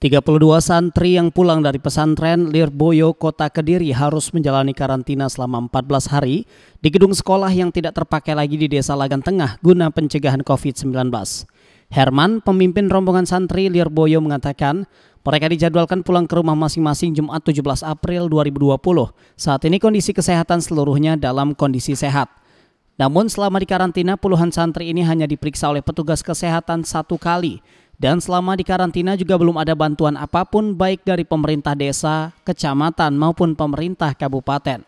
32 santri yang pulang dari pesantren Lirboyo, Kota Kediri harus menjalani karantina selama 14 hari di gedung sekolah yang tidak terpakai lagi di Desa Lagan Tengah guna pencegahan COVID-19. Herman, pemimpin rombongan santri Lirboyo mengatakan, mereka dijadwalkan pulang ke rumah masing-masing Jumat 17 April 2020. Saat ini kondisi kesehatan seluruhnya dalam kondisi sehat. Namun selama di karantina puluhan santri ini hanya diperiksa oleh petugas kesehatan satu kali dan selama di karantina juga belum ada bantuan apapun baik dari pemerintah desa, kecamatan maupun pemerintah kabupaten.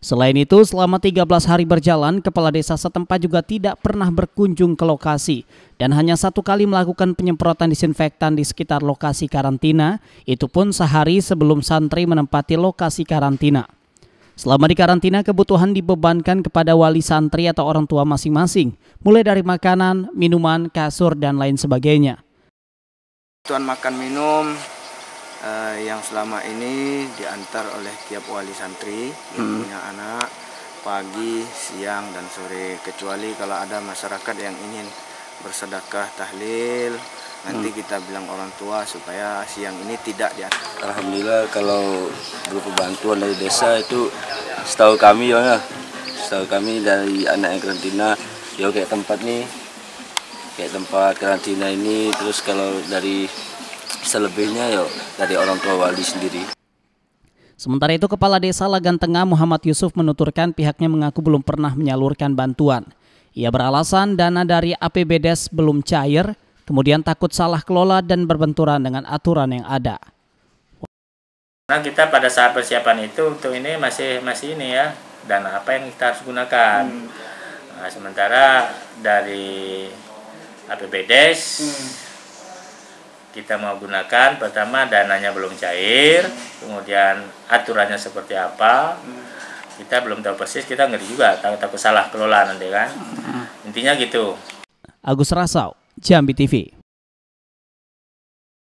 Selain itu, selama 13 hari berjalan, kepala desa setempat juga tidak pernah berkunjung ke lokasi dan hanya satu kali melakukan penyemprotan disinfektan di sekitar lokasi karantina, itu pun sehari sebelum santri menempati lokasi karantina. Selama di karantina, kebutuhan dibebankan kepada wali santri atau orang tua masing-masing, mulai dari makanan, minuman, kasur, dan lain sebagainya. Tuan makan minum uh, yang selama ini diantar oleh tiap wali santri yang hmm. punya anak pagi, siang dan sore kecuali kalau ada masyarakat yang ingin bersedekah tahlil nanti hmm. kita bilang orang tua supaya siang ini tidak ya. Alhamdulillah kalau berupa bantuan dari desa itu setahu kami ya, ya setahu kami dari anak yang karantina ya kayak tempat nih kayak tempat karantina ini terus kalau dari selebihnya ya dari orang tua wali sendiri. Sementara itu Kepala Desa Lagan Tengah Muhammad Yusuf menuturkan pihaknya mengaku belum pernah menyalurkan bantuan. Ia beralasan dana dari APBDes belum cair, kemudian takut salah kelola dan berbenturan dengan aturan yang ada. Nah kita pada saat persiapan itu untuk ini masih masih ini ya dana apa yang kita harus gunakan. Hmm. Nah, sementara dari APBDes hmm. kita mau gunakan pertama dananya belum cair hmm. kemudian aturannya seperti apa hmm. kita belum tahu persis kita ngeri juga takut takut salah kelola nanti kan hmm. intinya gitu Agus Rasau Jambi TV